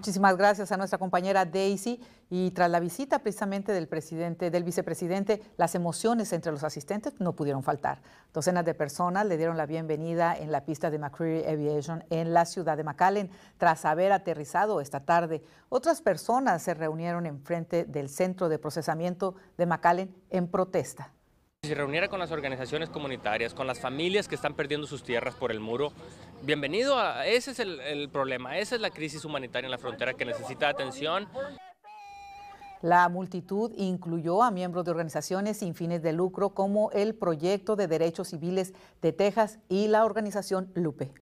Muchísimas gracias a nuestra compañera Daisy. Y tras la visita precisamente del presidente, del vicepresidente, las emociones entre los asistentes no pudieron faltar. Docenas de personas le dieron la bienvenida en la pista de McCreary Aviation en la ciudad de McAllen tras haber aterrizado esta tarde. Otras personas se reunieron enfrente del centro de procesamiento de McAllen en protesta. Si se reuniera con las organizaciones comunitarias, con las familias que están perdiendo sus tierras por el muro, bienvenido a ese es el, el problema, esa es la crisis humanitaria en la frontera que necesita atención. La multitud incluyó a miembros de organizaciones sin fines de lucro como el Proyecto de Derechos Civiles de Texas y la organización Lupe.